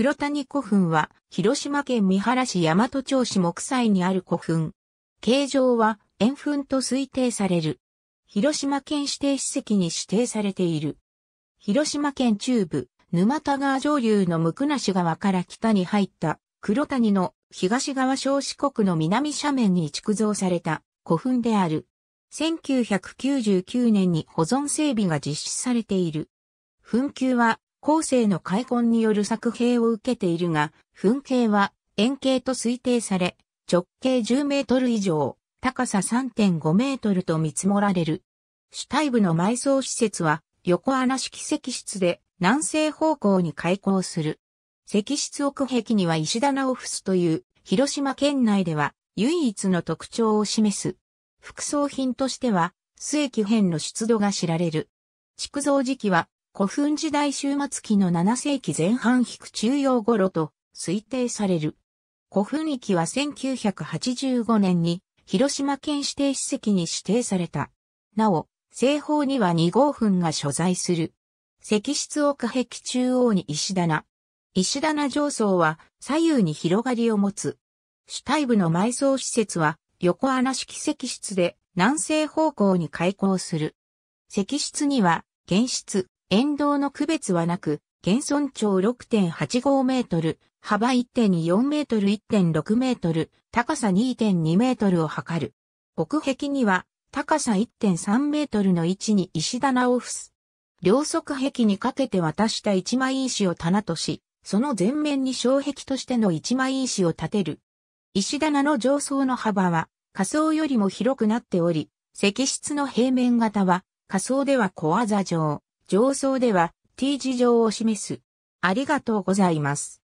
黒谷古墳は、広島県三原市大和町市木材にある古墳。形状は、円墳と推定される。広島県指定史跡に指定されている。広島県中部、沼田川上流の無垢し川から北に入った、黒谷の東側小四国の南斜面に築造された古墳である。1999年に保存整備が実施されている。墳丘は後世の開墾による作兵を受けているが、噴景は円形と推定され、直径10メートル以上、高さ3.5メートルと見積もられる。主体部の埋葬施設は横穴式石室で南西方向に開墾する。石室奥壁には石棚を伏すという広島県内では唯一の特徴を示す。副葬品としては、末期編の出土が知られる。築造時期は古墳時代終末期の7世紀前半引く中央頃と推定される。古墳域は1985年に広島県指定史跡に指定された。なお、西方には2号墳が所在する。石室奥壁中央に石棚。石棚上層は左右に広がりを持つ。主体部の埋葬施設は横穴式石室で南西方向に開口する。石室には、原室、沿道の区別はなく、現存長6.85メートル、幅1.24メートル1.6メートル、高さ2.2メートルを測る。奥壁には、高さ1.3メートルの位置に石棚を付す。両側壁にかけて渡した一枚石を棚とし、その前面に障壁としての一枚石を立てる。石棚の上層の幅は、仮想よりも広くなっており、石室の平面型は、仮想では小技状。上層では t 字上を示す。ありがとうございます。